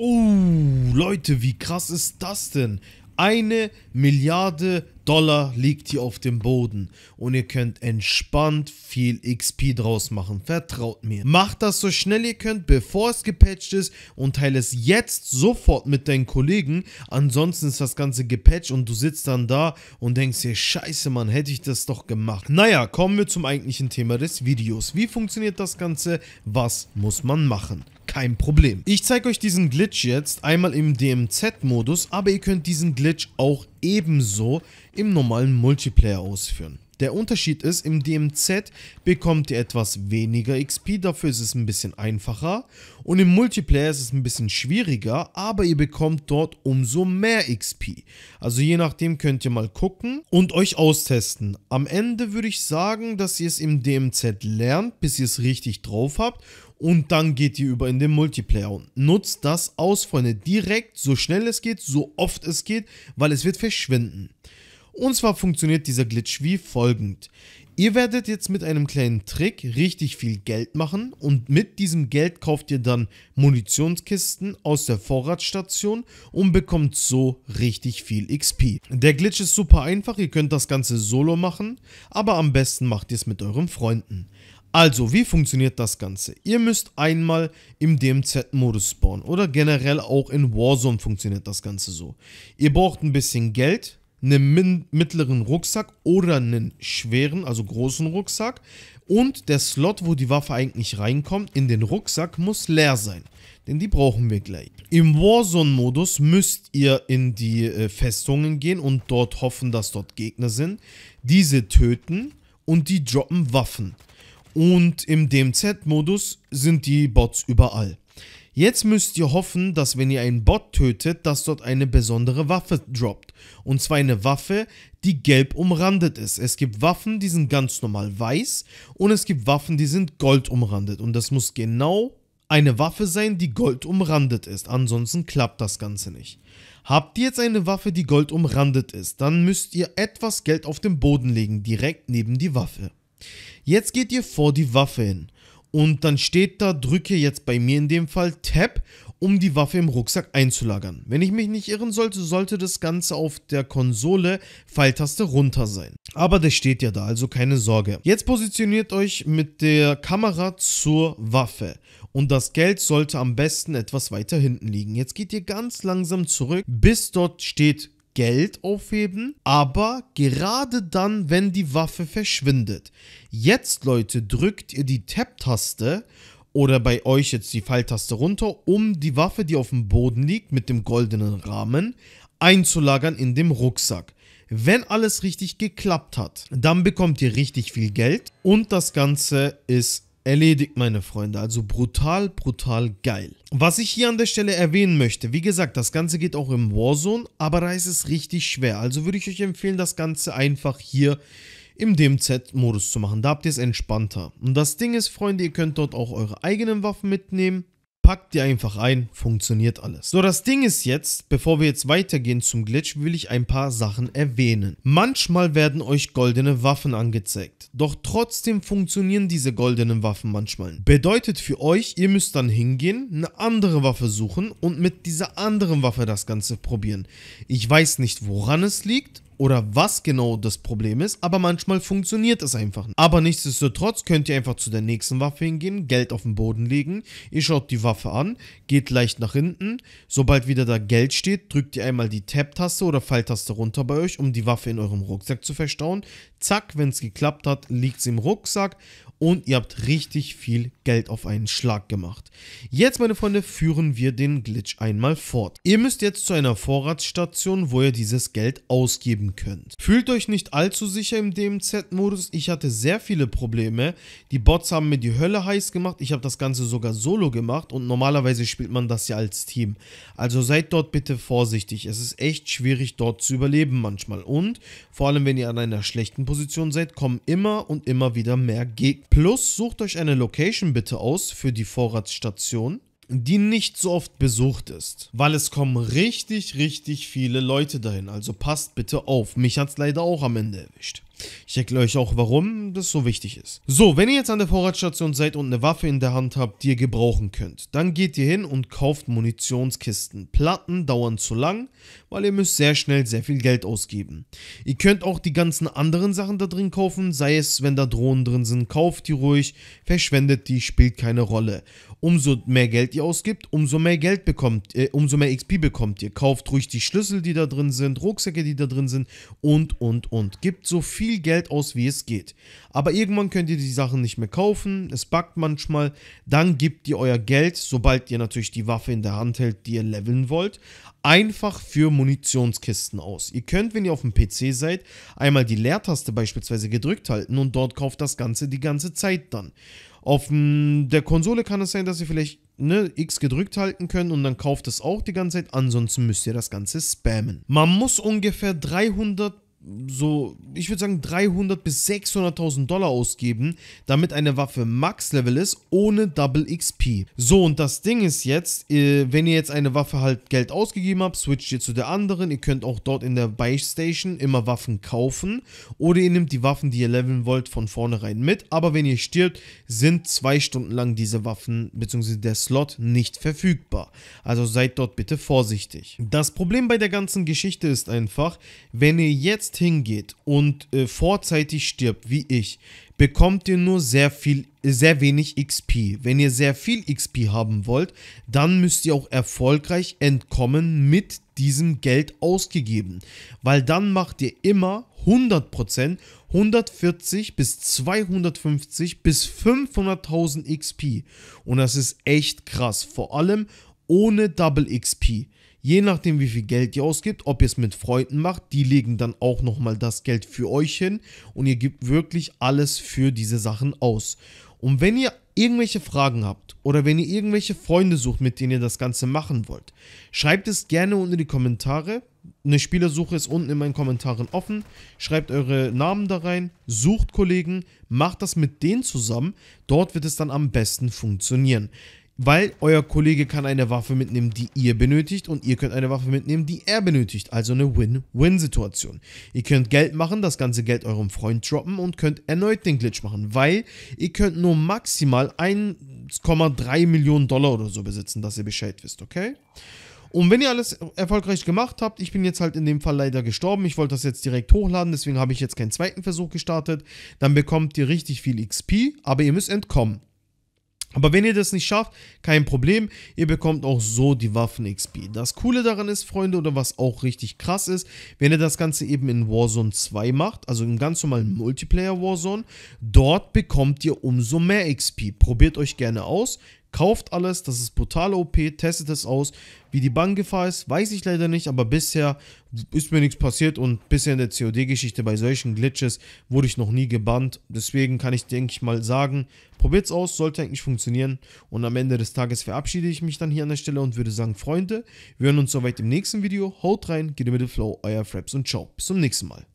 Oh, Leute, wie krass ist das denn? Eine Milliarde Dollar liegt hier auf dem Boden und ihr könnt entspannt viel XP draus machen. Vertraut mir. Macht das so schnell ihr könnt, bevor es gepatcht ist und teile es jetzt sofort mit deinen Kollegen. Ansonsten ist das Ganze gepatcht und du sitzt dann da und denkst dir, scheiße Mann, hätte ich das doch gemacht. Naja, kommen wir zum eigentlichen Thema des Videos. Wie funktioniert das Ganze? Was muss man machen? kein Problem. Ich zeige euch diesen Glitch jetzt einmal im DMZ-Modus, aber ihr könnt diesen Glitch auch ebenso im normalen Multiplayer ausführen. Der Unterschied ist, im DMZ bekommt ihr etwas weniger XP, dafür ist es ein bisschen einfacher. Und im Multiplayer ist es ein bisschen schwieriger, aber ihr bekommt dort umso mehr XP. Also je nachdem könnt ihr mal gucken und euch austesten. Am Ende würde ich sagen, dass ihr es im DMZ lernt, bis ihr es richtig drauf habt und dann geht ihr über in den Multiplayer und nutzt das aus, Freunde, direkt, so schnell es geht, so oft es geht, weil es wird verschwinden. Und zwar funktioniert dieser Glitch wie folgend. Ihr werdet jetzt mit einem kleinen Trick richtig viel Geld machen und mit diesem Geld kauft ihr dann Munitionskisten aus der Vorratsstation und bekommt so richtig viel XP. Der Glitch ist super einfach, ihr könnt das Ganze solo machen, aber am besten macht ihr es mit euren Freunden. Also, wie funktioniert das Ganze? Ihr müsst einmal im DMZ-Modus spawnen oder generell auch in Warzone funktioniert das Ganze so. Ihr braucht ein bisschen Geld, einen mittleren Rucksack oder einen schweren, also großen Rucksack und der Slot, wo die Waffe eigentlich reinkommt, in den Rucksack muss leer sein, denn die brauchen wir gleich. Im Warzone-Modus müsst ihr in die äh, Festungen gehen und dort hoffen, dass dort Gegner sind, diese töten und die droppen Waffen. Und im DMZ-Modus sind die Bots überall. Jetzt müsst ihr hoffen, dass wenn ihr einen Bot tötet, dass dort eine besondere Waffe droppt. Und zwar eine Waffe, die gelb umrandet ist. Es gibt Waffen, die sind ganz normal weiß und es gibt Waffen, die sind gold umrandet. Und das muss genau eine Waffe sein, die gold umrandet ist. Ansonsten klappt das Ganze nicht. Habt ihr jetzt eine Waffe, die gold umrandet ist, dann müsst ihr etwas Geld auf den Boden legen, direkt neben die Waffe. Jetzt geht ihr vor die Waffe hin und dann steht da, drücke jetzt bei mir in dem Fall Tab, um die Waffe im Rucksack einzulagern. Wenn ich mich nicht irren sollte, sollte das Ganze auf der Konsole Pfeiltaste runter sein. Aber das steht ja da, also keine Sorge. Jetzt positioniert euch mit der Kamera zur Waffe und das Geld sollte am besten etwas weiter hinten liegen. Jetzt geht ihr ganz langsam zurück, bis dort steht Geld aufheben, aber gerade dann, wenn die Waffe verschwindet. Jetzt, Leute, drückt ihr die Tab-Taste oder bei euch jetzt die Pfeiltaste runter, um die Waffe, die auf dem Boden liegt, mit dem goldenen Rahmen einzulagern in dem Rucksack. Wenn alles richtig geklappt hat, dann bekommt ihr richtig viel Geld und das Ganze ist erledigt, meine Freunde. Also brutal, brutal geil. Was ich hier an der Stelle erwähnen möchte, wie gesagt, das Ganze geht auch im Warzone, aber da ist es richtig schwer. Also würde ich euch empfehlen, das Ganze einfach hier im DMZ-Modus zu machen. Da habt ihr es entspannter. Und das Ding ist, Freunde, ihr könnt dort auch eure eigenen Waffen mitnehmen packt die einfach ein, funktioniert alles. So, das Ding ist jetzt, bevor wir jetzt weitergehen zum Glitch, will ich ein paar Sachen erwähnen. Manchmal werden euch goldene Waffen angezeigt, doch trotzdem funktionieren diese goldenen Waffen manchmal. Bedeutet für euch, ihr müsst dann hingehen, eine andere Waffe suchen und mit dieser anderen Waffe das Ganze probieren. Ich weiß nicht, woran es liegt, oder was genau das Problem ist, aber manchmal funktioniert es einfach nicht. Aber nichtsdestotrotz könnt ihr einfach zu der nächsten Waffe hingehen, Geld auf den Boden legen, ihr schaut die Waffe an, geht leicht nach hinten, sobald wieder da Geld steht, drückt ihr einmal die Tab-Taste oder Pfeiltaste runter bei euch, um die Waffe in eurem Rucksack zu verstauen, Zack, wenn es geklappt hat, liegt es im Rucksack und ihr habt richtig viel Geld auf einen Schlag gemacht. Jetzt, meine Freunde, führen wir den Glitch einmal fort. Ihr müsst jetzt zu einer Vorratsstation, wo ihr dieses Geld ausgeben könnt. Fühlt euch nicht allzu sicher im DMZ-Modus. Ich hatte sehr viele Probleme. Die Bots haben mir die Hölle heiß gemacht. Ich habe das Ganze sogar solo gemacht und normalerweise spielt man das ja als Team. Also seid dort bitte vorsichtig. Es ist echt schwierig, dort zu überleben manchmal. Und vor allem, wenn ihr an einer schlechten Position seid, kommen immer und immer wieder mehr Gegner. Plus sucht euch eine Location bitte aus für die Vorratsstation, die nicht so oft besucht ist. Weil es kommen richtig, richtig viele Leute dahin. Also passt bitte auf. Mich hat es leider auch am Ende erwischt. Ich erkläre euch auch, warum das so wichtig ist. So, wenn ihr jetzt an der Vorratsstation seid und eine Waffe in der Hand habt, die ihr gebrauchen könnt, dann geht ihr hin und kauft Munitionskisten. Platten dauern zu lang, weil ihr müsst sehr schnell sehr viel Geld ausgeben. Ihr könnt auch die ganzen anderen Sachen da drin kaufen, sei es, wenn da Drohnen drin sind, kauft die ruhig, verschwendet die, spielt keine Rolle. Umso mehr Geld ihr ausgibt, umso mehr Geld bekommt, äh, umso mehr XP bekommt ihr. Kauft ruhig die Schlüssel, die da drin sind, Rucksäcke, die da drin sind und, und, und. Gibt so viel viel Geld aus, wie es geht. Aber irgendwann könnt ihr die Sachen nicht mehr kaufen, es buggt manchmal, dann gebt ihr euer Geld, sobald ihr natürlich die Waffe in der Hand hält, die ihr leveln wollt, einfach für Munitionskisten aus. Ihr könnt, wenn ihr auf dem PC seid, einmal die Leertaste beispielsweise gedrückt halten und dort kauft das Ganze die ganze Zeit dann. Auf hm, der Konsole kann es sein, dass ihr vielleicht ne, X gedrückt halten könnt und dann kauft es auch die ganze Zeit. Ansonsten müsst ihr das Ganze spammen. Man muss ungefähr 300 so, ich würde sagen 300 bis 600.000 Dollar ausgeben, damit eine Waffe Max-Level ist, ohne Double XP. So, und das Ding ist jetzt, äh, wenn ihr jetzt eine Waffe halt Geld ausgegeben habt, switcht ihr zu der anderen. Ihr könnt auch dort in der Buy Station immer Waffen kaufen oder ihr nehmt die Waffen, die ihr leveln wollt, von vornherein mit. Aber wenn ihr stirbt, sind zwei Stunden lang diese Waffen bzw. der Slot nicht verfügbar. Also seid dort bitte vorsichtig. Das Problem bei der ganzen Geschichte ist einfach, wenn ihr jetzt hingeht und äh, vorzeitig stirbt, wie ich, bekommt ihr nur sehr viel, sehr wenig XP. Wenn ihr sehr viel XP haben wollt, dann müsst ihr auch erfolgreich entkommen mit diesem Geld ausgegeben, weil dann macht ihr immer 100%, 140 bis 250 bis 500.000 XP und das ist echt krass, vor allem ohne Double XP. Je nachdem, wie viel Geld ihr ausgibt, ob ihr es mit Freunden macht, die legen dann auch nochmal das Geld für euch hin und ihr gebt wirklich alles für diese Sachen aus. Und wenn ihr irgendwelche Fragen habt oder wenn ihr irgendwelche Freunde sucht, mit denen ihr das Ganze machen wollt, schreibt es gerne unter die Kommentare. Eine Spielersuche ist unten in meinen Kommentaren offen. Schreibt eure Namen da rein, sucht Kollegen, macht das mit denen zusammen. Dort wird es dann am besten funktionieren. Weil euer Kollege kann eine Waffe mitnehmen, die ihr benötigt und ihr könnt eine Waffe mitnehmen, die er benötigt. Also eine Win-Win-Situation. Ihr könnt Geld machen, das ganze Geld eurem Freund droppen und könnt erneut den Glitch machen, weil ihr könnt nur maximal 1,3 Millionen Dollar oder so besitzen, dass ihr Bescheid wisst, okay? Und wenn ihr alles erfolgreich gemacht habt, ich bin jetzt halt in dem Fall leider gestorben, ich wollte das jetzt direkt hochladen, deswegen habe ich jetzt keinen zweiten Versuch gestartet, dann bekommt ihr richtig viel XP, aber ihr müsst entkommen. Aber wenn ihr das nicht schafft, kein Problem, ihr bekommt auch so die Waffen-XP. Das Coole daran ist, Freunde, oder was auch richtig krass ist, wenn ihr das Ganze eben in Warzone 2 macht, also im ganz normalen Multiplayer Warzone, dort bekommt ihr umso mehr XP. Probiert euch gerne aus, Kauft alles, das ist brutal OP, testet es aus. Wie die Banngefahr ist, weiß ich leider nicht, aber bisher ist mir nichts passiert und bisher in der COD-Geschichte bei solchen Glitches wurde ich noch nie gebannt. Deswegen kann ich, denke ich mal, sagen, probiert's aus, sollte eigentlich funktionieren. Und am Ende des Tages verabschiede ich mich dann hier an der Stelle und würde sagen, Freunde, wir hören uns soweit im nächsten Video. Haut rein, geht mit dem Flow, euer Fraps und ciao. Bis zum nächsten Mal.